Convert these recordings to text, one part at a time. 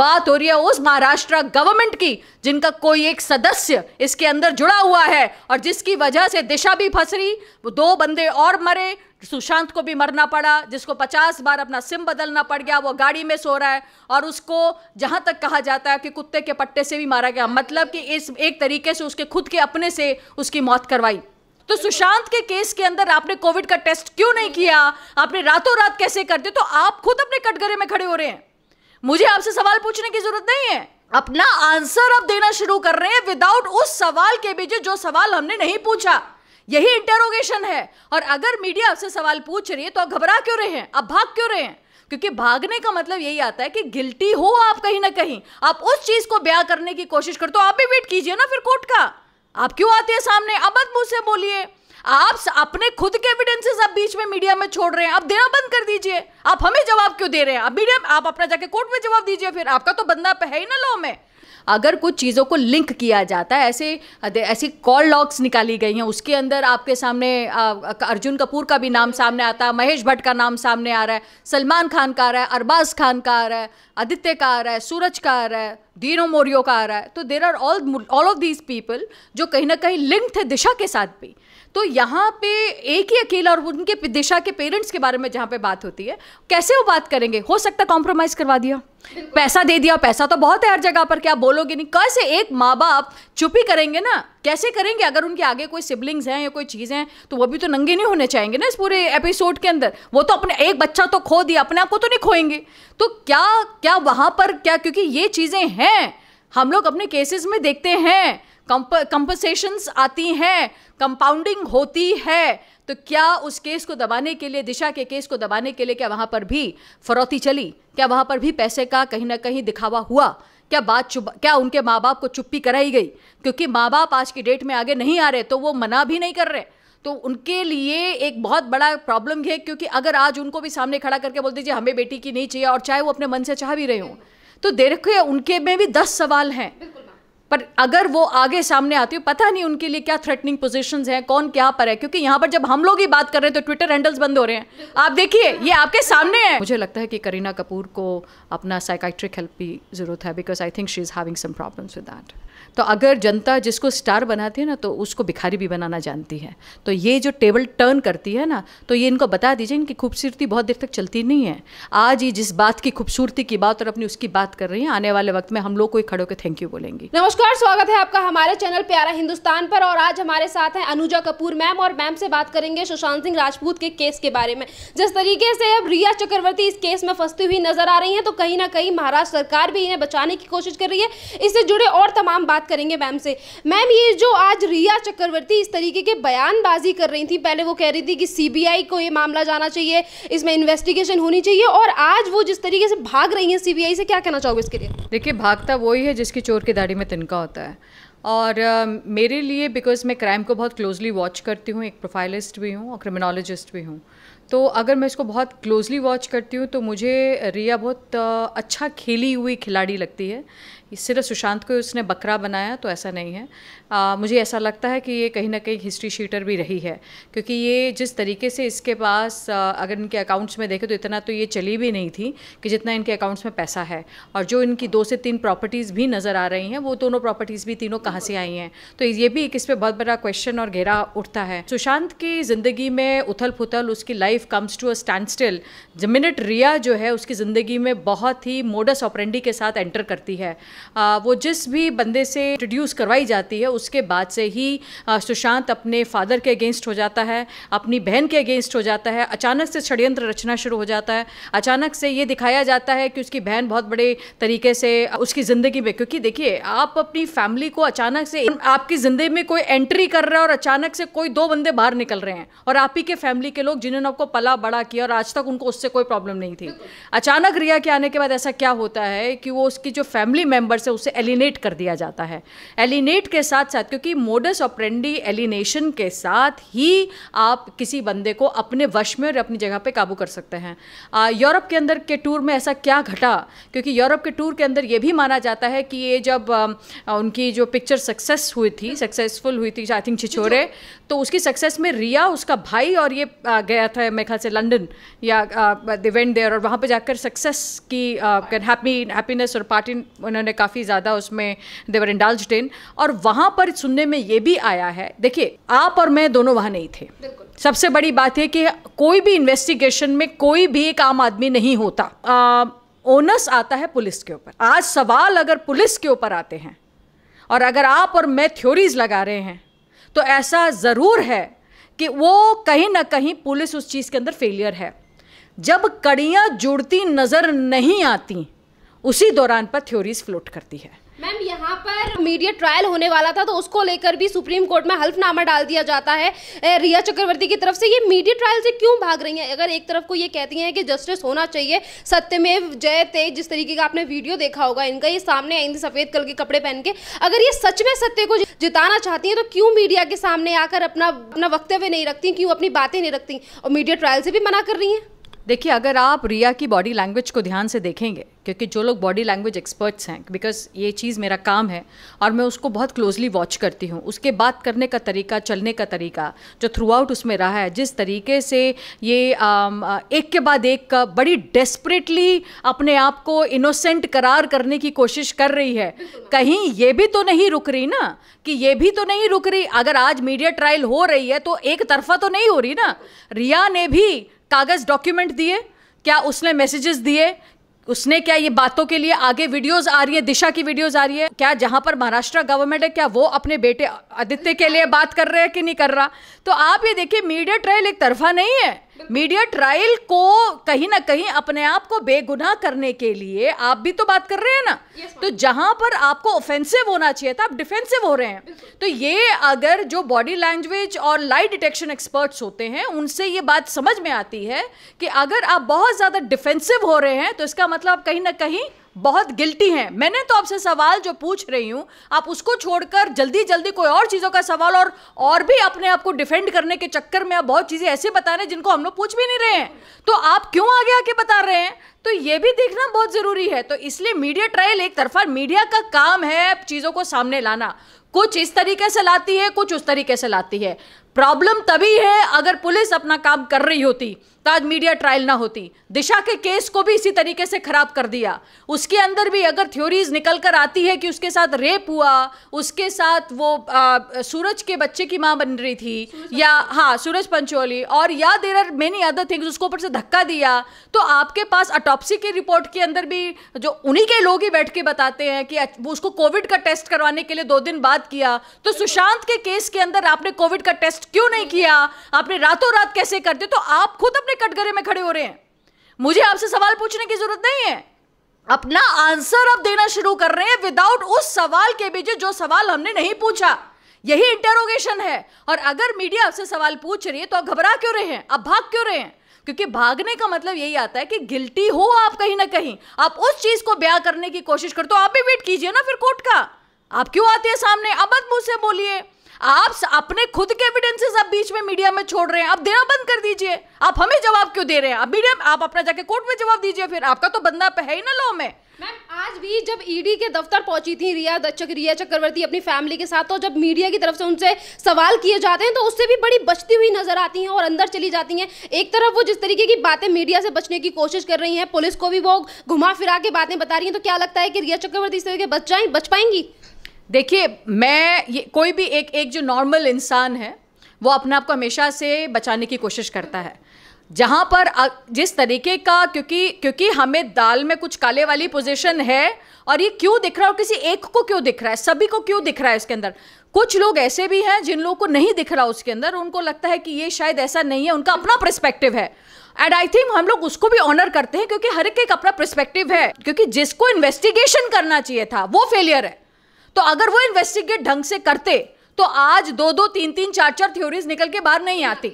बात हो रही है उस महाराष्ट्र गवर्नमेंट की जिनका कोई एक सदस्य इसके अंदर जुड़ा हुआ है और जिसकी वजह से दिशा भी फंस रही दो बंदे और मरे सुशांत को भी मरना पड़ा जिसको 50 बार अपना सिम बदलना पड़ गया वो गाड़ी में सो रहा है और उसको जहां तक कहा जाता है कि कुत्ते के पट्टे से भी मारा गया मतलब कि इस एक तरीके से उसके खुद के अपने से उसकी मौत करवाई तो सुशांत के केस के अंदर आपने कोविड का टेस्ट क्यों नहीं किया आपने रातों रात कैसे कर दिया तो आप खुद अपने कटघरे में खड़े हो रहे हैं मुझे आपसे सवाल पूछने की जरूरत नहीं है अपना आंसर आप देना शुरू कर रहे हैं विदाउट उस सवाल के बीच जो सवाल हमने नहीं पूछा यही इंटेरोगेशन है और अगर मीडिया आपसे सवाल पूछ रही है तो आप घबरा क्यों रहे हैं आप भाग क्यों रहे हैं क्योंकि भागने का मतलब यही आता है कि गिल्टी हो आप कहीं ना कहीं आप उस चीज को ब्याह करने की कोशिश करते हो तो आप भी वेट कीजिए ना फिर कोर्ट का आप क्यों आते हैं सामने अब मुझसे बोलिए आप अपने खुद के एविडेंसेस आप बीच में मीडिया में छोड़ रहे हैं आप देना बंद कर दीजिए आप हमें जवाब क्यों दे रहे हैं आप मीडिया आप अपना जाके कोर्ट में जवाब दीजिए फिर आपका तो बंदा है ही ना लॉ में अगर कुछ चीज़ों को लिंक किया जाता है ऐसे ऐसी कॉल लॉग्स निकाली गई हैं उसके अंदर आपके सामने आ, अर्जुन कपूर का भी नाम सामने आता है महेश भट्ट का नाम सामने आ रहा है सलमान खान का आ रहा है अरबाज खान का आ रहा है आदित्य का आ रहा है सूरज का आ रहा है दीनो मोरियो का आ रहा है तो there are all all of these people जो कहीं ना कहीं लिंक थे दिशा के साथ भी तो यहाँ पे एक ही अकेला और उनके दिशा के पेरेंट्स के बारे में जहाँ पे बात होती है कैसे वो बात करेंगे हो सकता कॉम्प्रोमाइज़ करवा दिया पैसा दे दिया पैसा तो बहुत है हर जगह पर क्या बोलोगे नहीं कैसे एक माँ बाप चुप ही करेंगे ना कैसे करेंगे अगर उनके आगे कोई सिबलिंग्स हैं या कोई चीज़ें हैं तो वो भी तो नंगे नहीं होने चाहेंगे ना इस पूरे एपिसोड के अंदर वो तो अपने एक बच्चा तो खो दिया अपने आप को तो नहीं खोएंगे तो क्या क्या वहाँ पर क्या क्योंकि ये चीज़ें हैं हम लोग अपने केसेस में देखते हैं कंपनसेशंस आती हैं कंपाउंडिंग होती है तो क्या उस केस को दबाने के लिए दिशा के केस को दबाने के लिए क्या वहाँ पर भी फरौती चली क्या वहाँ पर भी पैसे का कहीं ना कहीं दिखावा हुआ क्या बात चुप क्या उनके माँ बाप को चुप्पी कराई गई क्योंकि माँ बाप आज की डेट में आगे नहीं आ रहे तो वो मना भी नहीं कर रहे तो उनके लिए एक बहुत बड़ा प्रॉब्लम है क्योंकि अगर आज उनको भी सामने खड़ा करके बोल दीजिए हमें बेटी की नहीं चाहिए और चाहे वो अपने मन से चाह भी रहे हों तो देखिए उनके में भी दस सवाल हैं पर अगर वो आगे सामने आती हो पता नहीं उनके लिए क्या थ्रेटनिंग पोजीशंस हैं कौन क्या पर है क्योंकि यहाँ पर जब हम लोग ही बात कर रहे हैं तो ट्विटर हैंडल्स बंद हो रहे हैं आप देखिए ये आपके सामने है मुझे लगता है कि करीना कपूर को अपना साइकाइट्रिक हेल्प की ज़रूरत है because I think she is having some problems with that तो अगर जनता जिसको स्टार बनाती है ना तो उसको भिखारी भी बनाना जानती है तो ये जो टेबल टर्न करती है ना तो ये इनको बता दीजिए इनकी खूबसूरती बहुत देर तक चलती नहीं है आज ये जिस बात की खूबसूरती की बात और अपनी उसकी बात कर रही हैं आने वाले वक्त में हम लोग को खड़ो खड़े होकर थैंक यू बोलेंगी नमस्कार नमस्कार स्वागत है आपका हमारे चैनल प्यारा हिंदुस्तान पर और आज हमारे साथ हैं अनुजा कपूर मैम और मैम से बात करेंगे सुशांत सिंह राजपूत के केस के बारे में जिस तरीके से अब रिया चक्रवर्ती इस केस में फंसती हुई नजर आ रही हैं तो कहीं ना कहीं महाराष्ट्र सरकार भी इन्हें बचाने की कोशिश कर रही है इससे जुड़े और तमाम बात करेंगे मैम से मैम ये जो आज रिया चक्रवर्ती इस तरीके के बयानबाजी कर रही थी पहले वो कह रही थी कि सी को ये मामला जाना चाहिए इसमें इन्वेस्टिगेशन होनी चाहिए और आज वो जिस तरीके से भाग रही है सी से क्या कहना चाहोगे इसके लिए देखिए भागता वही है जिसकी चोर की दाढ़ी में तिनका उनका होता है और uh, मेरे लिए बिकॉज मैं क्राइम को बहुत क्लोजली वॉच करती हूँ एक प्रोफाइलिस्ट भी हूँ और क्रिमिनोलॉजिस्ट भी हूँ तो अगर मैं इसको बहुत क्लोजली वॉच करती हूँ तो मुझे रिया बहुत uh, अच्छा खेली हुई खिलाड़ी लगती है सिर्फ तो सुशांत को उसने बकरा बनाया तो ऐसा नहीं है आ, मुझे ऐसा लगता है कि ये कहीं ना कहीं हिस्ट्री शीटर भी रही है क्योंकि ये जिस तरीके से इसके पास आ, अगर इनके अकाउंट्स में देखें तो इतना तो ये चली भी नहीं थी कि जितना इनके अकाउंट्स में पैसा है और जो इनकी दो से तीन प्रॉपर्टीज़ भी नज़र आ रही हैं वो दोनों प्रॉपर्टीज़ भी तीनों कहाँ से आई हैं तो ये भी एक इस पर बहुत बड़ा क्वेश्चन और घेरा उठता है सुशांत की ज़िंदगी में उथल फुथल उसकी life comes to a standstill जमिनट मिनट रिया जो है उसकी ज़िंदगी में बहुत ही मोडस ऑपरेंडी के साथ एंटर करती है वो जिस भी बंदे से इंट्रोड्यूस करवाई जाती है उसके बाद से ही सुशांत अपने फादर के अगेंस्ट हो जाता है अपनी बहन के अगेंस्ट हो जाता है अचानक से षड्यंत्र रचना शुरू हो जाता है अचानक से ये दिखाया जाता है कि उसकी बहन बहुत बड़े तरीके से उसकी ज़िंदगी में क्योंकि देखिए आप अपनी फैमिली को अचानक से आपकी ज़िंदगी में कोई एंट्री कर रहा है और अचानक से कोई दो बंदे बाहर निकल रहे हैं और आप ही के फैमिली के लोग जिन्होंने आपको पला बड़ा किया और आज तक उनको उससे कोई प्रॉब्लम नहीं थी अचानक रिया के आने के बाद ऐसा क्या होता है कि वो उसकी जो फैमिली मेम्बर नंबर से उसे एलिनेट कर दिया जाता है एलिनेट के साथ साथ क्योंकि मोडस ऑपरेंडी एलिनेशन के साथ ही आप किसी बंदे को अपने वश में और अपनी जगह पे काबू कर सकते हैं यूरोप के अंदर के टूर में ऐसा क्या घटा क्योंकि यूरोप के टूर के अंदर ये भी माना जाता है कि ये जब आ, उनकी जो पिक्चर सक्सेस हुई थी सक्सेसफुल हुई थी आई थिंक छिछोरे तो उसकी सक्सेस में रिया उसका भाई और ये आ, गया था मेरे ख्याल से लंडन या दिवेंट देयर और वहाँ पर जाकर सक्सेस की हैप्पी हैप्पीनेस और पार्टी उन्होंने काफ़ी ज़्यादा उसमें देवर इंडाल्ज इन और वहाँ पर सुनने में ये भी आया है देखिए आप और मैं दोनों वहाँ नहीं थे सबसे बड़ी बात है कि कोई भी इन्वेस्टिगेशन में कोई भी एक आम आदमी नहीं होता आ, ओनस आता है पुलिस के ऊपर आज सवाल अगर पुलिस के ऊपर आते हैं और अगर आप और मैं थ्योरीज लगा रहे हैं तो ऐसा ज़रूर है कि वो कहीं ना कहीं पुलिस उस चीज़ के अंदर फेलियर है जब कड़ियाँ जुड़ती नज़र नहीं आती उसी दौरान पर थ्योरीज फ्लोट करती है मैम यहाँ पर मीडिया ट्रायल होने वाला था तो उसको लेकर भी सुप्रीम कोर्ट में हल्फनामा डाल दिया जाता है रिया चक्रवर्ती की तरफ से ये मीडिया ट्रायल से क्यों भाग रही हैं अगर एक तरफ को ये कहती हैं कि जस्टिस होना चाहिए सत्य में जय तेज जिस तरीके का आपने वीडियो देखा होगा इनका ये सामने आएंगे सफ़ेद कलर के कपड़े पहन के अगर ये सच में सत्य को जिताना चाहती है तो क्यों मीडिया के सामने आकर अपना अपना वक्तव्य नहीं रखती क्यों अपनी बातें नहीं रखती और मीडिया ट्रायल से भी मना कर रही हैं देखिए अगर आप रिया की बॉडी लैंग्वेज को ध्यान से देखेंगे क्योंकि जो लोग बॉडी लैंग्वेज एक्सपर्ट्स हैं बिकॉज ये चीज़ मेरा काम है और मैं उसको बहुत क्लोजली वॉच करती हूँ उसके बात करने का तरीका चलने का तरीका जो थ्रू आउट उसमें रहा है जिस तरीके से ये एक के बाद एक का बड़ी डेस्परेटली अपने आप को इनोसेंट करार करने की कोशिश कर रही है कहीं ये भी तो नहीं रुक रही ना कि ये भी तो नहीं रुक रही अगर आज मीडिया ट्रायल हो रही है तो एक तरफा तो नहीं हो रही ना रिया ने भी कागज़ डॉक्यूमेंट दिए क्या उसने मैसेजेस दिए उसने क्या ये बातों के लिए आगे वीडियोस आ रही है दिशा की वीडियोस आ रही है क्या जहां पर महाराष्ट्र गवर्नमेंट है क्या वो अपने बेटे आदित्य के लिए बात कर रहे हैं कि नहीं कर रहा तो आप ये देखिए मीडिया ट्रायल एक तरफा नहीं है मीडिया ट्रायल को कहीं ना कहीं अपने आप को बेगुनाह करने के लिए आप भी तो बात कर रहे हैं ना yes, तो जहां पर आपको ऑफेंसिव होना चाहिए था आप डिफेंसिव हो रहे हैं तो ये अगर जो बॉडी लैंग्वेज और लाई डिटेक्शन एक्सपर्ट्स होते हैं उनसे ये बात समझ में आती है कि अगर आप बहुत ज़्यादा डिफेंसिव हो रहे हैं तो इसका मतलब कहीं ना कहीं बहुत गिल्टी हैं मैंने तो आपसे सवाल जो पूछ रही हूँ आप उसको छोड़कर जल्दी जल्दी कोई और चीज़ों का सवाल और और भी अपने आप को डिफेंड करने के चक्कर में आप बहुत चीज़ें ऐसे बता रहे हैं जिनको हम लोग पूछ भी नहीं रहे हैं तो आप क्यों आगे आके बता रहे हैं तो ये भी देखना बहुत ज़रूरी है तो इसलिए मीडिया ट्रायल एक तरफा मीडिया का काम है चीज़ों को सामने लाना कुछ इस तरीके से लाती है कुछ उस तरीके से लाती है प्रॉब्लम तभी है अगर पुलिस अपना काम कर रही होती ताज मीडिया ट्रायल ना होती दिशा के केस को भी इसी तरीके से खराब कर दिया उसके अंदर भी अगर थ्योरीज निकल कर आती है कि उसके साथ रेप हुआ उसके साथ वो आ, सूरज के बच्चे की माँ बन रही थी या हाँ सूरज पंचोली और या there are many other things उसको ऊपर से धक्का दिया तो आपके पास अटॉपसी की रिपोर्ट के अंदर भी जो उन्हीं के लोग ही बैठ के बताते हैं कि वो उसको कोविड का टेस्ट करवाने के लिए दो दिन बाद किया तो सुशांत के केस के अंदर आपने कोविड का टेस्ट क्यों नहीं किया आपने रातों रात कैसे कर दिया तो आप खुद अपने अपने कटघरे में खड़े हो रहे हैं मुझे आपसे सवाल पूछने की जरूरत नहीं है अपना आंसर आप देना शुरू कर रहे हैं विदाउट उस सवाल के बीच जो सवाल हमने नहीं पूछा यही इंटरोगेशन है और अगर मीडिया आपसे सवाल पूछ रही है तो आप घबरा क्यों रहे हैं आप भाग क्यों रहे हैं क्योंकि भागने का मतलब यही आता है कि गिल्टी हो आप कहीं ना कहीं आप उस चीज को ब्याह करने की कोशिश करते हो आप भी वेट कीजिए ना फिर कोर्ट का आप क्यों आते हैं सामने अब मुझसे बोलिए आप अपने खुद के एविडेंसेस आप बीच में मीडिया में छोड़ रहे हैं आप देना बंद कर दीजिए आप हमें जवाब क्यों दे रहे हैं आप मीडिया आप अपना जाके कोर्ट में जवाब दीजिए फिर आपका तो बंदा है ही ना लॉ में मैम आज भी जब ईडी e के दफ्तर पहुंची थी रिया दच्चक रिया चक्रवर्ती अपनी फैमिली के साथ तो जब मीडिया की तरफ से उनसे सवाल किए जाते हैं तो उससे भी बड़ी बचती हुई नजर आती हैं और अंदर चली जाती हैं एक तरफ वो जिस तरीके की बातें मीडिया से बचने की कोशिश कर रही हैं पुलिस को भी वो घुमा फिरा के बातें बता रही हैं तो क्या लगता है कि रिया चक्रवर्ती इस तरह के बच जाए बच पाएंगी देखिए मैं ये कोई भी एक एक जो नॉर्मल इंसान है वो अपने आप को हमेशा से बचाने की कोशिश करता है जहाँ पर जिस तरीके का क्योंकि क्योंकि हमें दाल में कुछ काले वाली पोजीशन है और ये क्यों दिख रहा है और किसी एक को क्यों दिख रहा है सभी को क्यों दिख रहा है इसके अंदर कुछ लोग ऐसे भी हैं जिन लोगों को नहीं दिख रहा उसके अंदर उनको लगता है कि ये शायद ऐसा नहीं है उनका अपना परस्पेक्टिव है एंड आई थिंक हम लोग उसको भी ऑनर करते हैं क्योंकि हर एक अपना परस्पेक्टिव है क्योंकि जिसको इन्वेस्टिगेशन करना चाहिए था वो फेलियर है तो अगर वो इन्वेस्टिगेट ढंग से करते तो आज दो दो तीन तीन चार चार थ्योरीज निकल के बाहर नहीं आती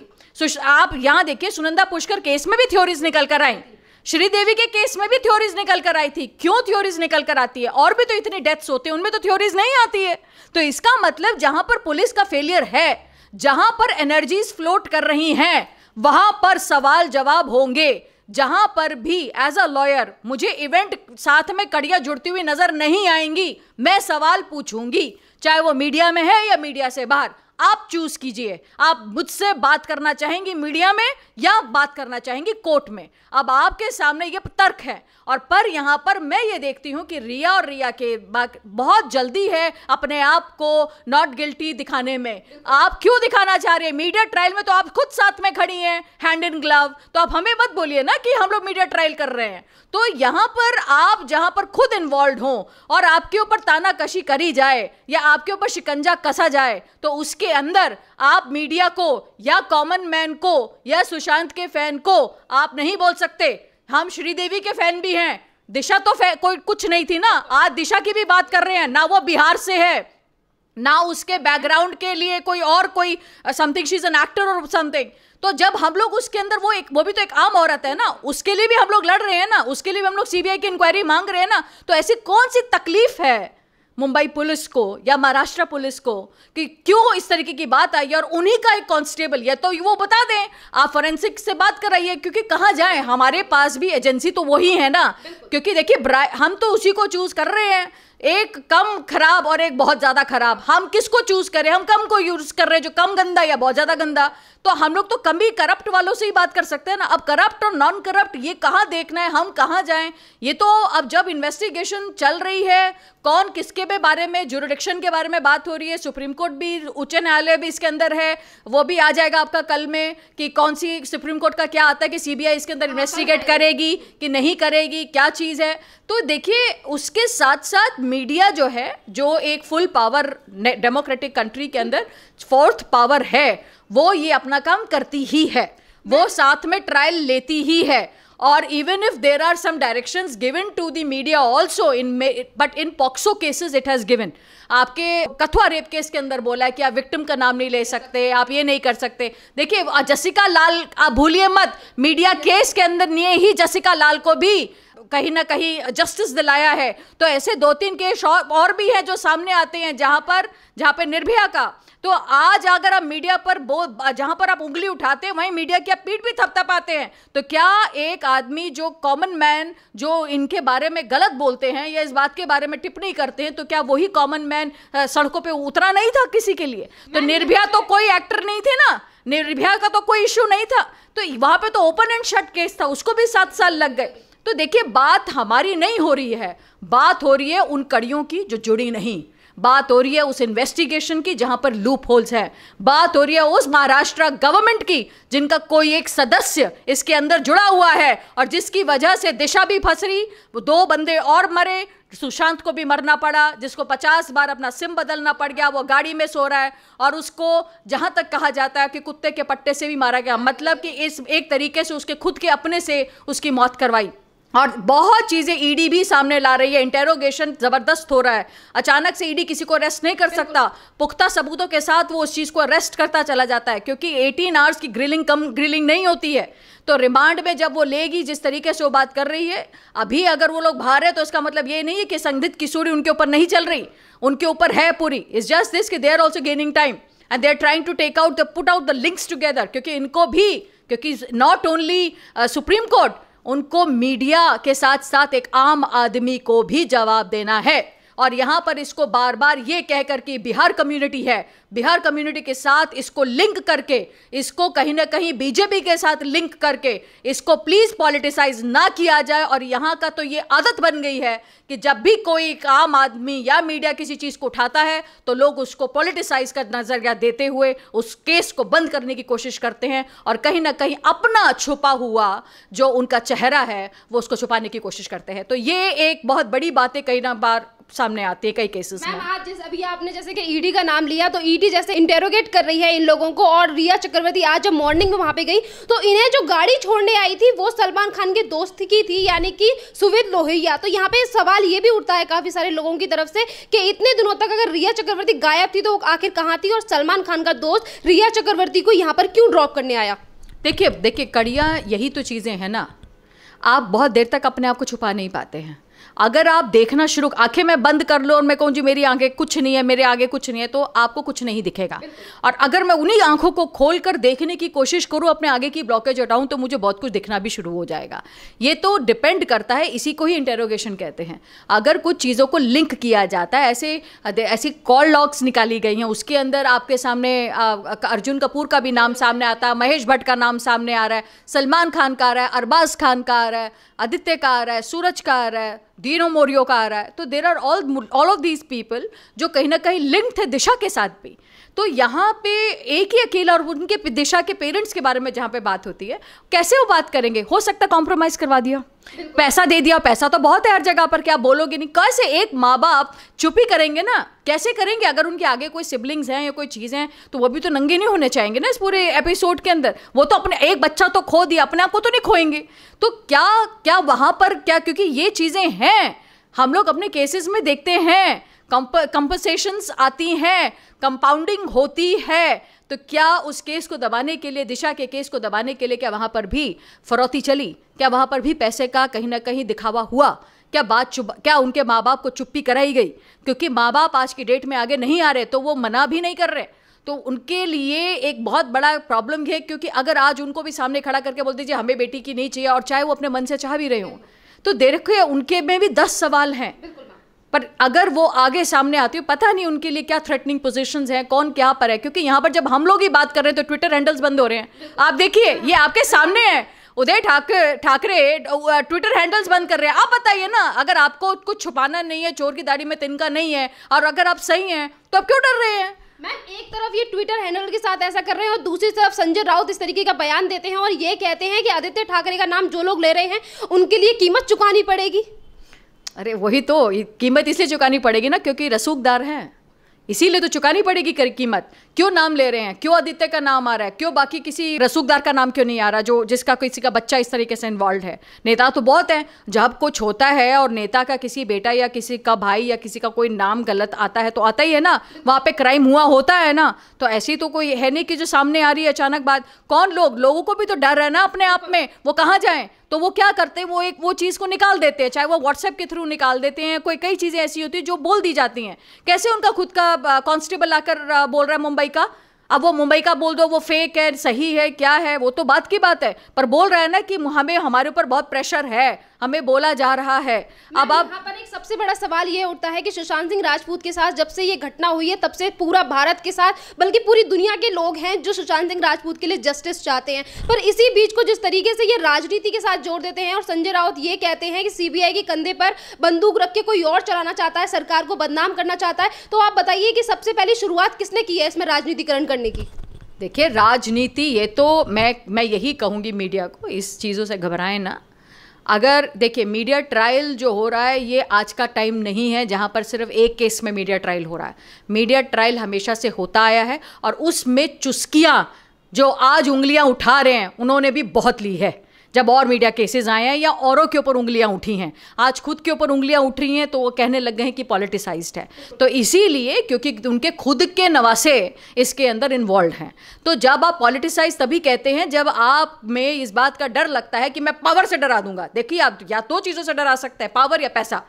आप यहां देखिए सुनंदा पुष्कर केस में भी थ्योरीज निकल कर आई श्रीदेवी के केस में भी थ्योरीज निकल कर आई थी क्यों थ्योरीज निकल कर आती है और भी तो इतनी डेथ्स होते हैं उनमें तो थ्योरीज नहीं आती है तो इसका मतलब जहां पर पुलिस का फेलियर है जहां पर एनर्जीज फ्लोट कर रही हैं वहां पर सवाल जवाब होंगे जहां पर भी एज अ लॉयर मुझे इवेंट साथ में कड़िया जुड़ती हुई नजर नहीं आएंगी मैं सवाल पूछूंगी चाहे वो मीडिया में है या मीडिया से बाहर आप चूज कीजिए आप मुझसे बात करना चाहेंगी मीडिया में या बात करना चाहेंगी कोर्ट में अब आपके सामने ये तर्क है और पर यहां पर मैं ये देखती हूँ कि रिया और रिया के बहुत जल्दी है अपने आप को नॉट गिल्टी दिखाने में आप क्यों दिखाना चाह रहे हैं मीडिया ट्रायल में तो आप खुद साथ में खड़ी हैं हैंड इन ग्लव तो आप हमें मत बोलिए ना कि हम लोग मीडिया ट्रायल कर रहे हैं तो यहाँ पर आप जहां पर खुद इन्वॉल्व हों और आपके ऊपर तानाकशी करी जाए या आपके ऊपर शिकंजा कसा जाए तो उसके अंदर आप मीडिया को या कॉमन मैन को या सुशांत के फैन को आप नहीं बोल सकते हम श्रीदेवी के फैन भी हैं दिशा तो कोई कुछ नहीं थी ना आज दिशा की भी बात कर रहे हैं ना वो बिहार से है ना उसके बैकग्राउंड के लिए कोई और कोई something she is an actor और समथिंग तो जब हम लोग उसके अंदर वो एक वो भी तो एक आम औरत है ना उसके लिए भी हम लोग लड़ रहे हैं ना उसके लिए भी हम लोग सीबीआई की इंक्वायरी मांग रहे हैं ना तो ऐसी कौन सी तकलीफ है मुंबई पुलिस को या महाराष्ट्र पुलिस को कि क्यों इस तरीके की बात आई और उन्हीं का एक कांस्टेबल या तो वो बता दें आप फॉरेंसिक से बात कराइए क्योंकि कहाँ जाए हमारे पास भी एजेंसी तो वही है ना क्योंकि देखिए हम तो उसी को चूज कर रहे हैं एक कम खराब और एक बहुत ज़्यादा खराब हम किसको चूज़ करें हम कम को यूज़ कर रहे हैं जो कम गंदा या बहुत ज़्यादा गंदा तो हम लोग तो कम ही करप्ट वालों से ही बात कर सकते हैं ना अब करप्ट और नॉन करप्ट ये कहाँ देखना है हम कहाँ जाएं ये तो अब जब इन्वेस्टिगेशन चल रही है कौन किसके भी बारे में जुरोडिक्शन के बारे में बात हो रही है सुप्रीम कोर्ट भी उच्च न्यायालय भी इसके अंदर है वो भी आ जाएगा आपका कल में कि कौन सी सुप्रीम कोर्ट का क्या आता है कि सीबीआई इसके अंदर इन्वेस्टिगेट हाँ, करेगी कि नहीं करेगी क्या चीज़ है तो देखिए उसके साथ साथ मीडिया जो है जो एक फुल पावर डेमोक्रेटिक कंट्री के अंदर फोर्थ पावर है वो ये अपना काम करती ही है वो साथ में ट्रायल लेती ही है और even if there are some directions given to the media also in but in POCSO cases it has given आपके कथुआ रेप केस के अंदर बोला है कि आप विक्टिम का नाम नहीं ले सकते आप ये नहीं कर सकते देखिए जसिका लाल आप भूलिए मत मीडिया केस के अंदर नहीं ही जसिका लाल को भी कहीं ना कहीं जस्टिस दिलाया है तो ऐसे दो तीन केस और भी हैं जो सामने आते हैं जहां पर जहां पर निर्भया का तो आज अगर आप मीडिया पर जहां पर आप उंगली उठाते हैं वहीं मीडिया की आप पीठ भी थपथपाते हैं तो क्या एक आदमी जो कॉमन मैन जो इनके बारे में गलत बोलते हैं या इस बात के बारे में टिप्पणी करते हैं तो क्या वही कॉमन मैन सड़कों पे उतरा नहीं था किसी के लिए तो निर्भया तो कोई एक्टर नहीं थे ना निर्भया का तो कोई इश्यू नहीं था तो वहां पे तो ओपन एंड शट केस था उसको भी सात साल लग गए तो देखिए बात हमारी नहीं हो रही है बात हो रही है उन कड़ियों की जो जुड़ी नहीं बात हो रही है उस इन्वेस्टिगेशन की जहां पर लूप होल्स है बात हो रही है उस महाराष्ट्र गवर्नमेंट की जिनका कोई एक सदस्य इसके अंदर जुड़ा हुआ है और जिसकी वजह से दिशा भी फंस रही वो दो बंदे और मरे सुशांत को भी मरना पड़ा जिसको 50 बार अपना सिम बदलना पड़ गया वो गाड़ी में सो रहा है और उसको जहां तक कहा जाता है कि कुत्ते के पट्टे से भी मारा गया मतलब कि इस एक तरीके से उसके खुद के अपने से उसकी मौत करवाई और बहुत चीज़ें ईडी e भी सामने ला रही है इंटेरोगेशन ज़बरदस्त हो रहा है अचानक से ईडी e किसी को अरेस्ट नहीं कर सकता पुख्ता सबूतों के साथ वो उस चीज़ को अरेस्ट करता चला जाता है क्योंकि 18 आवर्स की ग्रिलिंग कम ग्रिलिंग नहीं होती है तो रिमांड में जब वो लेगी जिस तरीके से वो बात कर रही है अभी अगर वो लोग बाहर है तो इसका मतलब ये नहीं है कि संदिग्ध किशोरी उनके ऊपर नहीं चल रही उनके ऊपर है पूरी इज जस्ट दिस कि they are also gaining time and they are trying to take out the put out the links together क्योंकि इनको भी क्योंकि नॉट ओनली सुप्रीम कोर्ट उनको मीडिया के साथ साथ एक आम आदमी को भी जवाब देना है और यहाँ पर इसको बार बार ये कह कि बिहार कम्युनिटी है बिहार कम्युनिटी के साथ इसको लिंक करके इसको कहीं ना कहीं बीजेपी के साथ लिंक करके इसको प्लीज़ पॉलिटिसाइज ना किया जाए और यहाँ का तो ये आदत बन गई है कि जब भी कोई आम आदमी या मीडिया किसी चीज़ को उठाता है तो लोग उसको पॉलिटिसाइज का नज़रिया देते हुए उस केस को बंद करने की कोशिश करते हैं और कहीं ना कहीं अपना छुपा हुआ जो उनका चेहरा है वो उसको छुपाने की कोशिश करते हैं तो ये एक बहुत बड़ी बातें कई ना बार सामने आती है कई केसेस में आज जैसे अभी आपने जैसे कि ईडी e का नाम लिया तो ईडी e जैसे इंटेरोगेट कर रही है इन लोगों को और रिया चक्रवर्ती आज जब मॉर्निंग में वहां पे गई तो इन्हें जो गाड़ी छोड़ने आई थी वो सलमान खान के दोस्त की थी यानी कि सुविद लोहिया तो यहाँ पे सवाल ये भी उठता है काफी सारे लोगों की तरफ से कि इतने दिनों तक अगर रिया चक्रवर्ती गायब थी तो आखिर कहाँ थी और सलमान खान का दोस्त रिया चक्रवर्ती को यहाँ पर क्यों ड्रॉप करने आया देखिए देखिए कड़िया यही तो चीज़ें हैं ना आप बहुत देर तक अपने आप को छुपा नहीं पाते हैं अगर आप देखना शुरू आंखें मैं बंद कर लो और मैं कहूँ जी मेरी आंखें कुछ नहीं है मेरे आगे कुछ नहीं है तो आपको कुछ नहीं दिखेगा और अगर मैं उन्हीं आंखों को खोल कर देखने की कोशिश करूँ अपने आगे की ब्लॉकेज हटाऊँ तो मुझे बहुत कुछ दिखना भी शुरू हो जाएगा ये तो डिपेंड करता है इसी को ही इंटेरोगेशन कहते हैं अगर कुछ चीज़ों को लिंक किया जाता है ऐसे ऐसी कॉल लॉक्स निकाली गई हैं उसके अंदर आपके सामने अर्जुन कपूर का भी नाम सामने आता है महेश भट्ट का नाम सामने आ रहा है सलमान खान का आ रहा है अरबाज खान का आ रहा है आदित्य का आ रहा है सूरज का आ रहा है दीनो मोरियो का आ रहा है तो there are all all of these people जो कहीं ना कहीं लिंक थे दिशा के साथ भी तो यहाँ पे एक ही अकेला और उनके दिशा के पेरेंट्स के बारे में जहाँ पे बात होती है कैसे वो बात करेंगे हो सकता कॉम्प्रोमाइज़ करवा दिया पैसा दे दिया पैसा तो बहुत है हर जगह पर क्या बोलोगे नहीं कैसे एक माँ बाप चुप ही करेंगे ना कैसे करेंगे अगर उनके आगे कोई सिबलिंग्स हैं या कोई चीज़ें हैं तो वो भी तो नंगे नहीं होने चाहेंगे ना इस पूरे एपिसोड के अंदर वो तो अपने एक बच्चा तो खो दिया अपने आप को तो नहीं खोएंगे तो क्या क्या वहाँ पर क्या क्योंकि ये चीज़ें हैं हम लोग अपने केसेस में देखते हैं कंपनसेशंस आती हैं कंपाउंडिंग होती है तो क्या उस केस को दबाने के लिए दिशा के केस को दबाने के लिए क्या वहाँ पर भी फरौती चली क्या वहाँ पर भी पैसे का कहीं ना कहीं दिखावा हुआ क्या बात चुप क्या उनके माँ बाप को चुप्पी कराई गई क्योंकि माँ बाप आज की डेट में आगे नहीं आ रहे तो वो मना भी नहीं कर रहे तो उनके लिए एक बहुत बड़ा प्रॉब्लम है क्योंकि अगर आज उनको भी सामने खड़ा करके बोल दीजिए हमें बेटी की नहीं चाहिए और चाहे वो अपने मन से चाह भी रहे हों तो देखिए उनके में भी दस सवाल हैं पर अगर वो आगे सामने आती है पता नहीं उनके लिए क्या थ्रेटनिंग पोजिशन है कौन क्या पर है क्योंकि यहां पर जब हम लोग ही बात कर रहे हैं तो ट्विटर हैंडल्स बंद हो रहे हैं आप देखिए ये आपके सामने है उदय ठाकरे ठाकरे ट्विटर हैंडल्स बंद कर रहे हैं आप बताइए ना अगर आपको कुछ छुपाना नहीं है चोर की दाढ़ी में तिनका नहीं है और अगर आप सही हैं तो आप क्यों डर रहे हैं मैम एक तरफ ये ट्विटर हैंडल के साथ ऐसा कर रहे हैं और दूसरी तरफ संजय राउत इस तरीके का बयान देते हैं और ये कहते हैं कि आदित्य ठाकरे का नाम जो लोग ले रहे हैं उनके लिए कीमत चुकानी पड़ेगी अरे वही तो कीमत इसलिए चुकानी पड़ेगी ना क्योंकि रसूखदार हैं इसीलिए तो चुकानी पड़ेगी कर कीमत क्यों नाम ले रहे हैं क्यों आदित्य का नाम आ रहा है क्यों बाकी किसी रसूखदार का नाम क्यों नहीं आ रहा जो जिसका किसी का बच्चा इस तरीके से इन्वॉल्व है नेता तो बहुत हैं जब कुछ होता है और नेता का किसी बेटा या किसी का भाई या किसी का कोई नाम गलत आता है तो आता ही है ना वहाँ पे क्राइम हुआ होता है ना तो ऐसी तो कोई है नहीं कि जो सामने आ रही है अचानक बात कौन लोग लोगों को भी तो डर है ना अपने आप में वो कहाँ जाए तो वो क्या करते हैं वो एक वो चीज़ को निकाल देते हैं चाहे वो व्हाट्सएप के थ्रू निकाल देते हैं कोई कई चीज़ें ऐसी होती हैं जो बोल दी जाती हैं कैसे उनका खुद का कॉन्स्टेबल आकर बोल रहा है मुंबई का अब वो मुंबई का बोल दो वो फेक है सही है क्या है वो तो बात की बात है पर बोल रहा है ना कि हमें हमारे ऊपर बहुत प्रेशर है हमें बोला जा रहा है अब आप यहाँ पर एक सबसे बड़ा सवाल ये उठता है कि सुशांत सिंह राजपूत के साथ जब से ये घटना हुई है तब से पूरा भारत के साथ बल्कि पूरी दुनिया के लोग हैं जो सुशांत सिंह राजपूत के लिए जस्टिस चाहते हैं पर इसी बीच को जिस तरीके से ये राजनीति के साथ जोड़ देते हैं और संजय राउत ये कहते हैं कि सीबीआई के कंधे पर बंदूक रख के कोई और चलाना चाहता है सरकार को बदनाम करना चाहता है तो आप बताइए कि सबसे पहली शुरुआत किसने की है इसमें राजनीतिकरण करने की देखिए राजनीति ये तो मैं मैं यही कहूँगी मीडिया को इस चीज़ों से घबराएं ना अगर देखिए मीडिया ट्रायल जो हो रहा है ये आज का टाइम नहीं है जहाँ पर सिर्फ एक केस में मीडिया ट्रायल हो रहा है मीडिया ट्रायल हमेशा से होता आया है और उसमें चुस्कियाँ जो आज उंगलियाँ उठा रहे हैं उन्होंने भी बहुत ली है जब और मीडिया केसेस आए हैं या औरों के ऊपर उंगलियां उठी हैं आज खुद के ऊपर उंगलियां उठ रही हैं तो वो कहने लग गए हैं कि पॉलिटिसाइज है तो इसीलिए क्योंकि उनके खुद के नवासे इसके अंदर इन्वॉल्व हैं तो जब आप पॉलिटिसाइज तभी कहते हैं जब आप में इस बात का डर लगता है कि मैं पावर से डरा दूंगा देखिए आप या दो तो चीज़ों से डरा सकते हैं पावर या पैसा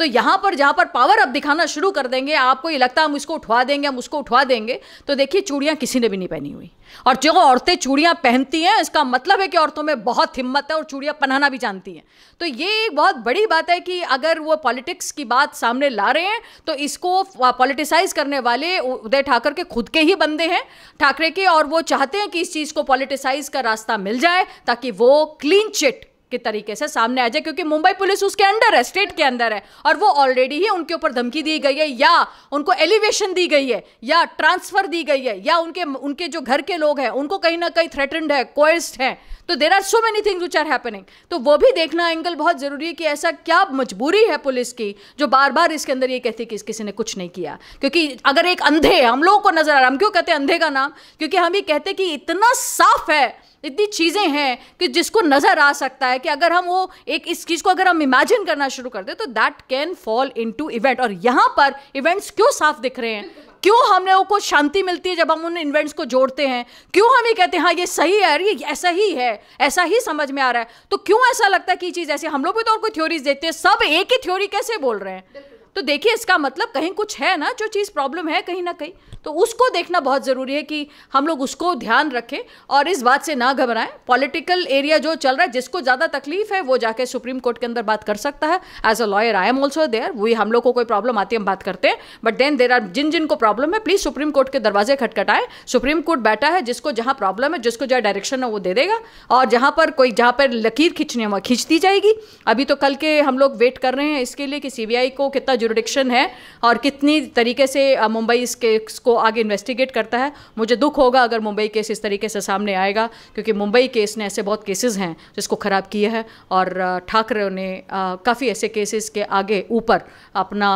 तो यहाँ पर जहाँ पर पावर अब दिखाना शुरू कर देंगे आपको ये लगता है हम इसको उठवा देंगे हम उसको उठवा देंगे तो देखिए चूड़ियाँ किसी ने भी नहीं पहनी हुई और जो औरतें चूड़ियाँ पहनती हैं इसका मतलब है कि औरतों में बहुत हिम्मत है और चूड़ियाँ पहनाना भी जानती हैं तो ये एक बहुत बड़ी बात है कि अगर वो पॉलिटिक्स की बात सामने ला रहे हैं तो इसको पॉलिटिसाइज करने वाले उदय ठाकर के खुद के ही बंदे हैं ठाकरे के और वो चाहते हैं कि इस चीज़ को पॉलिटिसाइज का रास्ता मिल जाए ताकि वो क्लीन चिट के तरीके से सामने आ जाए क्योंकि मुंबई पुलिस उसके अंडर है स्टेट के अंदर है और वो ऑलरेडी ही उनके ऊपर धमकी दी गई है या उनको एलिवेशन दी गई है या ट्रांसफर दी गई है या उनके उनके जो घर के लोग हैं उनको कहीं ना कहीं थ्रेटन्ड है कोएस्ट है तो there are so many things which are happening तो वो भी देखना एंगल बहुत जरूरी है कि ऐसा क्या मजबूरी है पुलिस की जो बार बार इसके अंदर ये कहती है कि किसी ने कुछ नहीं किया क्योंकि अगर एक अंधे हम लोगों को नजर आ रहा हम क्यों कहते हैं अंधे का नाम क्योंकि हम ये कहते हैं कि इतना साफ है इतनी चीज़ें हैं कि जिसको नज़र आ सकता है कि अगर हम वो एक इस चीज़ को अगर हम इमेजिन करना शुरू कर दें तो that can fall into event और यहाँ पर इवेंट्स क्यों साफ दिख रहे हैं क्यों हमने को शांति मिलती है जब हम उन इवेंट्स को जोड़ते हैं क्यों हम ये कहते हैं हाँ ये सही है ये ऐसा ही है ऐसा ही समझ में आ रहा है तो क्यों ऐसा लगता है कि चीज़ ऐसी हम लोग भी तो और कोई थ्योरीज देते हैं सब एक ही थ्योरी कैसे बोल रहे हैं तो देखिए इसका मतलब कहीं कुछ है ना जो चीज़ प्रॉब्लम है कहीं ना कहीं तो उसको देखना बहुत ज़रूरी है कि हम लोग उसको ध्यान रखें और इस बात से ना घबराएं पॉलिटिकल एरिया जो चल रहा है जिसको ज़्यादा तकलीफ है वो जाके सुप्रीम कोर्ट के अंदर बात कर सकता है as a lawyer I am also there वही हम लोग को कोई प्रॉब्लम आती है हम बात करते हैं बट देन देर आर जिन जिनको प्रॉब्लम है प्लीज़ सुप्रीम कोर्ट के दरवाजे खटखटाएं सुप्रीम कोर्ट बैठा है जिसको जहाँ प्रॉब्लम है जिसको जहाँ डायरेक्शन है वो दे देगा और जहाँ पर कोई जहाँ पर लकीर खींचने वहाँ खींच दी जाएगी अभी तो कल के हम लोग वेट कर रहे हैं इसके लिए कि सी को कितना जुरिडिक्शन है और कितनी तरीके से मुंबई इस केस को आगे इन्वेस्टिगेट करता है मुझे दुख होगा अगर मुंबई केस इस तरीके से सामने आएगा क्योंकि मुंबई केस ने ऐसे बहुत केसेस हैं जिसको ख़राब किया है और ठाकरे ने काफ़ी ऐसे केसेस के आगे ऊपर अपना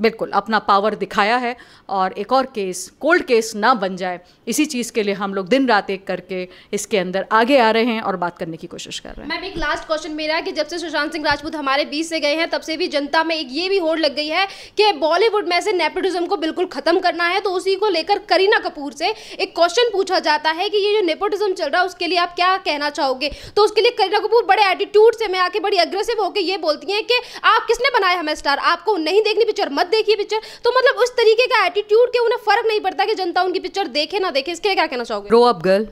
बिल्कुल अपना पावर दिखाया है और एक और केस कोल्ड केस ना बन जाए इसी चीज़ के लिए हम लोग दिन रात एक करके इसके अंदर आगे आ रहे हैं और बात करने की कोशिश कर रहे हैं मैम एक लास्ट क्वेश्चन मेरा है कि जब से सुशांत सिंह राजपूत हमारे बीच से गए हैं तब से भी जनता में एक ये भी होड़ लग गई है कि बॉलीवुड में से नेपोटिज्म को बिल्कुल ख़त्म करना है तो उसी को लेकर करीना कपूर से एक क्वेश्चन पूछा जाता है कि ये जो नेपोटिज्म चल रहा है उसके लिए आप क्या कहना चाहोगे तो उसके लिए करीना कपूर बड़े एटीट्यूड से मैं आके बड़ी अग्रेसिव होकर ये बोलती हैं कि आप किसने बनाया हमें स्टार आपको नहीं देखनी पिक्चर मत मत देखिए पिक्चर तो मतलब उस तरीके का एटीट्यूड के उन्हें फर्क नहीं पड़ता कि जनता उनकी पिक्चर देखे ना देखे इसके क्या कहना चाहोगे grow up girl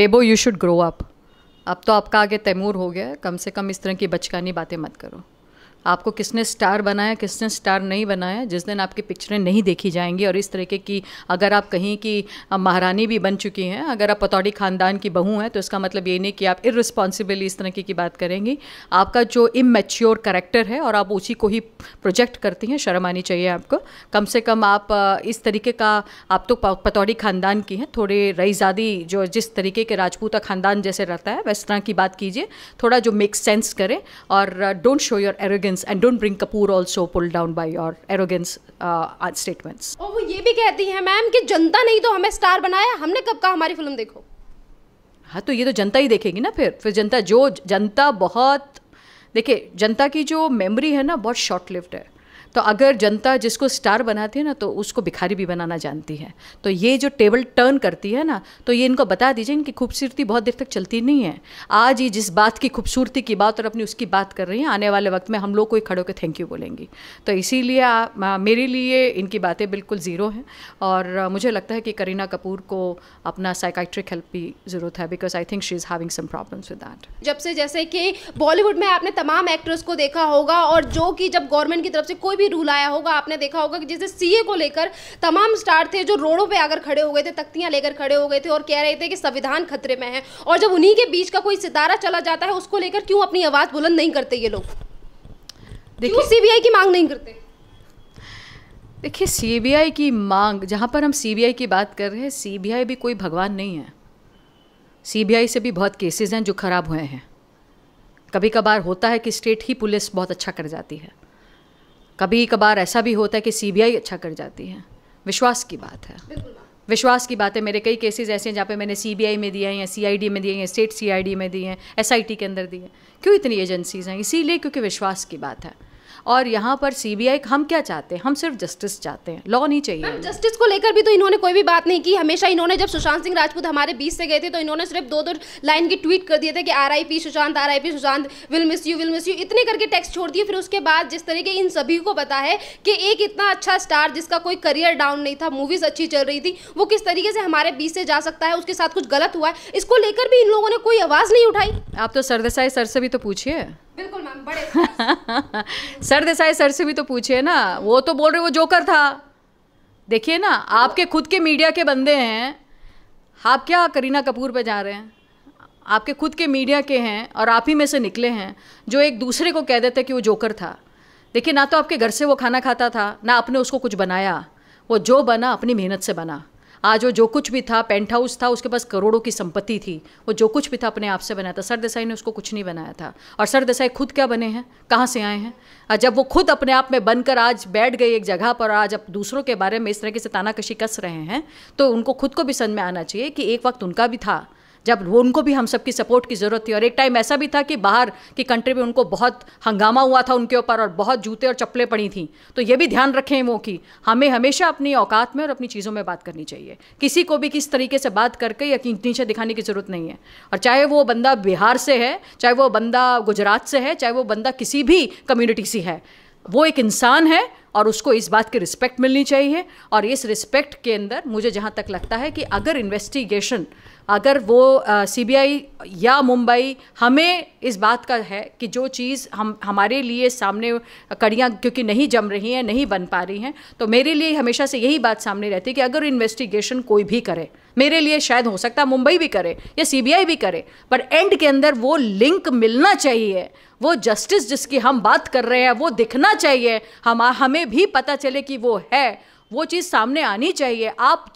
Bebo you should grow up अब तो आपका आगे तैमूर हो गया कम से कम इस तरह की बचकानी बातें मत करो आपको किसने स्टार बनाया किसने स्टार नहीं बनाया जिस दिन आपकी पिक्चरें नहीं देखी जाएंगी और इस तरीके की अगर आप कहीं की महारानी भी बन चुकी हैं अगर आप पतौड़ी ख़ानदान की बहू हैं तो इसका मतलब ये नहीं कि आप इरिस्पॉन्सिबली इस तरीके की बात करेंगी आपका जो इमेच्योर करेक्टर है और आप उसी को ही प्रोजेक्ट करती हैं शर्म आनी चाहिए आपको कम से कम आप इस तरीके का आप तो पतौड़ी ख़ानदान की हैं थोड़े रईजादी जो जिस तरीके के राजपूता ख़ानदान जैसे रहता है वैसे तरह की बात कीजिए थोड़ा जो मेक सेंस करें और don't show your arrogance arrogance and don't bring Kapoor also pulled down by your arrogance uh, uh, statements. और वो ये भी कहती हैं मैम कि जनता नहीं तो हमें स्टार बनाया हमने कब कहा हमारी फिल्म देखो हाँ तो ये तो जनता ही देखेगी ना फिर फिर जनता जो जनता बहुत देखिए जनता की जो मेमोरी है ना बहुत शॉर्ट लिफ्ट है तो अगर जनता जिसको स्टार बनाती है ना तो उसको भिखारी भी बनाना जानती है तो ये जो टेबल टर्न करती है ना तो ये इनको बता दीजिए इनकी खूबसूरती बहुत देर तक चलती नहीं है आज ये जिस बात की खूबसूरती की बात और अपनी उसकी बात कर रही हैं आने वाले वक्त में हम लोग को ही खड़े होकर थैंक यू बोलेंगी तो इसीलिए मेरे लिए इनकी बातें बिल्कुल ज़ीरो हैं और मुझे लगता है कि करीना कपूर को अपना साइकाइट्रिक हेल्प भी ज़रूरत है because I think she is having some problems with that जब से जैसे कि बॉलीवुड में आपने तमाम एक्टर्स को देखा होगा और जो कि जब गवर्नमेंट की तरफ से कोई भी भी रूल आया होगा आपने देखा होगा कि जैसे सीए को लेकर तमाम स्टार थे जो रोडों पे आकर खड़े हो गए थे तख्तियां लेकर खड़े हो गए थे और कह रहे थे कि संविधान खतरे में है और जब उन्हीं के बीच का कोई सितारा चला जाता है उसको लेकर क्यों अपनी आवाज़ बुलंद नहीं करते ये लोग क्यों सीबीआई की मांग नहीं करते देखिए सीबीआई की मांग जहां पर हम सीबीआई की बात कर रहे हैं सीबीआई भी कोई भगवान नहीं है सीबीआई से भी बहुत केसेस हैं जो ख़राब हुए हैं कभी कभार होता है कि स्टेट ही पुलिस बहुत अच्छा कर जाती है कभी कभार ऐसा भी होता है कि सीबीआई अच्छा कर जाती है विश्वास की बात है विश्वास की बात है मेरे कई केसेस ऐसे हैं जहाँ पे मैंने सीबीआई में दिए हैं या सीआईडी में दिए हैं स्टेट सीआईडी में दिए हैं एसआईटी के अंदर दिए हैं क्यों इतनी एजेंसीज हैं इसीलिए क्योंकि विश्वास की बात है और यहाँ पर सीबीआई हम क्या चाहते हैं हम सिर्फ जस्टिस चाहते हैं लॉ नहीं चाहिए जस्टिस को लेकर भी तो इन्होंने कोई भी बात नहीं की हमेशा इन्होंने जब सुशांत सिंह राजपूत हमारे बीच से गए थे तो इन्होंने सिर्फ दो दो लाइन की ट्वीट कर दिए थे कि our Sushant our Sushant will miss you will miss you इतने करके टेक्स्ट छोड़ दिए फिर उसके बाद जिस तरीके इन सभी को पता है कि एक इतना अच्छा स्टार जिसका कोई करियर डाउन नहीं था मूवीज अच्छी चल रही थी वो किस तरीके से हमारे बीच से जा सकता है उसके साथ कुछ गलत हुआ है इसको लेकर भी इन लोगों ने कोई आवाज नहीं उठाई आप तो सरदेसाई सर से भी तो पूछिए बिल्कुल मैम बड़े सर देसाई सर से भी तो पूछे ना वो तो बोल रहे वो जोकर था देखिए ना आपके खुद के मीडिया के बंदे हैं आप क्या करीना कपूर पे जा रहे हैं आपके खुद के मीडिया के हैं और आप ही में से निकले हैं जो एक दूसरे को कह देते कि वो जोकर था देखिए ना तो आपके घर से वो खाना खाता था ना आपने उसको कुछ बनाया वो जो बना अपनी मेहनत से बना आज वो जो कुछ भी था पेंट हाउस था उसके पास करोड़ों की संपत्ति थी वो जो कुछ भी था अपने आप से बनाया था सर देसाई ने उसको कुछ नहीं बनाया था और सर देसाई खुद क्या बने हैं कहाँ से आए हैं जब वो खुद अपने आप में बनकर आज बैठ गई एक जगह पर आज अब दूसरों के बारे में इस तरह से तानाकशी कस रहे हैं तो उनको खुद को भी समझ में आना चाहिए कि एक वक्त उनका भी था जब उनको भी हम सबकी सपोर्ट की ज़रूरत थी और एक टाइम ऐसा भी था कि बाहर की कंट्री में उनको बहुत हंगामा हुआ था उनके ऊपर और बहुत जूते और चप्पलें पड़ी थी तो ये भी ध्यान रखें वो कि हमें हमेशा अपनी औकात में और अपनी चीज़ों में बात करनी चाहिए किसी को भी किस तरीके से बात करके या नीचे दिखाने की ज़रूरत नहीं है और चाहे वो बंदा बिहार से है चाहे वो बंदा गुजरात से है चाहे वो बंदा किसी भी कम्युनिटी से है वो एक इंसान है और उसको इस बात की रिस्पेक्ट मिलनी चाहिए और इस रिस्पेक्ट के अंदर मुझे जहाँ तक लगता है कि अगर इन्वेस्टिगेशन अगर वो सीबीआई या मुंबई हमें इस बात का है कि जो चीज़ हम हमारे लिए सामने कड़ियाँ क्योंकि नहीं जम रही हैं नहीं बन पा रही हैं तो मेरे लिए हमेशा से यही बात सामने रहती है कि अगर इन्वेस्टिगेशन कोई भी करे मेरे लिए शायद हो सकता है मुंबई भी करे या सीबीआई भी करे पर एंड के अंदर वो लिंक मिलना चाहिए वो जस्टिस जिसकी हम बात कर रहे हैं वो दिखना चाहिए हम हमें भी पता चले कि वो है वो चीज़ सामने आनी चाहिए आप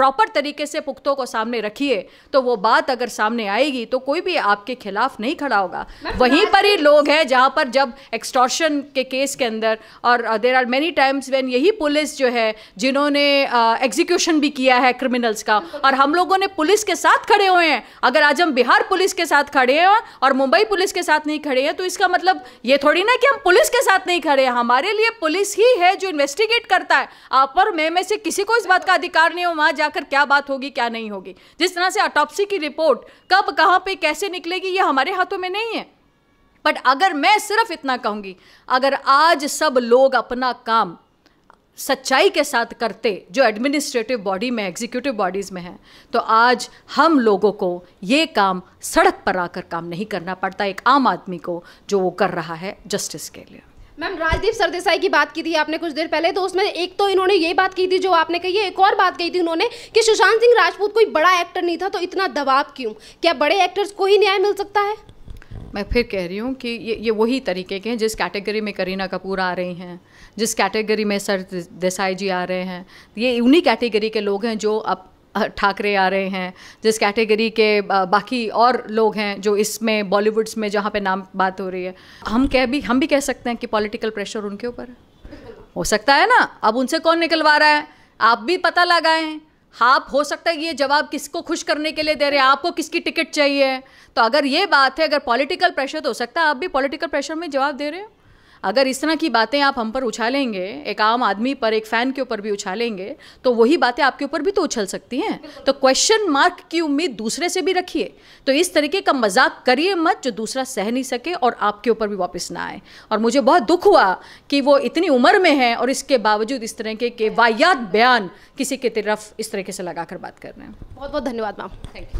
प्रॉपर तरीके से पुख्तों को सामने रखिए तो वो बात अगर सामने आएगी तो कोई भी आपके खिलाफ नहीं खड़ा होगा तो वहीं पर ही लोग हैं जहां पर जब एक्सटॉर्शन के केस के अंदर और there are many times when यही पुलिस जो है जिन्होंने एग्जीक्यूशन uh, भी किया है क्रिमिनल्स का और हम लोगों ने पुलिस के साथ खड़े हुए हैं अगर आज हम बिहार पुलिस के साथ खड़े हैं और मुंबई पुलिस के साथ नहीं खड़े हैं तो इसका मतलब ये थोड़ी ना कि हम पुलिस के साथ नहीं खड़े हैं हमारे लिए पुलिस ही है जो इन्वेस्टिगेट करता है आप और मैं में से किसी को इस बात का अधिकार नहीं हो वहां जा जाकर क्या बात होगी क्या नहीं होगी जिस तरह से अटॉप्सी की रिपोर्ट कब कहाँ पे कैसे निकलेगी ये हमारे हाथों में नहीं है बट अगर मैं सिर्फ इतना कहूँगी अगर आज सब लोग अपना काम सच्चाई के साथ करते जो एडमिनिस्ट्रेटिव बॉडी में एग्जीक्यूटिव बॉडीज़ में है तो आज हम लोगों को ये काम सड़क पर आकर काम नहीं करना पड़ता एक आम आदमी को जो वो कर रहा है जस्टिस के लिए मैम राजदीप सरदेसाई की बात की थी आपने कुछ देर पहले तो उसमें एक तो इन्होंने ये बात की थी जो आपने कही है एक और बात कही थी उन्होंने कि सुशांत सिंह राजपूत कोई बड़ा एक्टर नहीं था तो इतना दबाव क्यों क्या बड़े एक्टर्स को ही न्याय मिल सकता है मैं फिर कह रही हूँ कि ये ये वही तरीके के हैं जिस कैटेगरी में करीना कपूर आ रही हैं जिस कैटेगरी में सर देसाई जी आ रहे हैं ये उन्हीं कैटेगरी के लोग हैं जो अब ठाकरे आ रहे हैं जिस कैटेगरी के बाकी और लोग हैं जो इसमें बॉलीवुड्स में जहाँ पे नाम बात हो रही है हम कह भी हम भी कह सकते हैं कि पॉलिटिकल प्रेशर उनके ऊपर हो सकता है ना अब उनसे कौन निकलवा रहा है आप भी पता लगाएं आप हो सकता है ये जवाब किसको खुश करने के लिए दे रहे हैं आपको किसकी टिकट चाहिए तो अगर ये बात है अगर पॉलिटिकल प्रेशर तो हो सकता है आप भी पॉलिटिकल प्रेशर में जवाब दे रहे हैं अगर इस तरह की बातें आप हम पर उछालेंगे एक आम आदमी पर एक फैन के ऊपर भी उछालेंगे तो वही बातें आपके ऊपर भी तो उछल सकती हैं तो क्वेश्चन मार्क की उम्मीद दूसरे से भी रखिए तो इस तरीके का मजाक करिए मत जो दूसरा सह नहीं सके और आपके ऊपर भी वापस ना आए और मुझे बहुत दुख हुआ कि वो इतनी उम्र में है और इसके बावजूद इस तरह के, के वायात बयान किसी के तरफ इस तरीके से लगाकर बात कर रहे हैं बहुत बहुत धन्यवाद मैम थैंक यू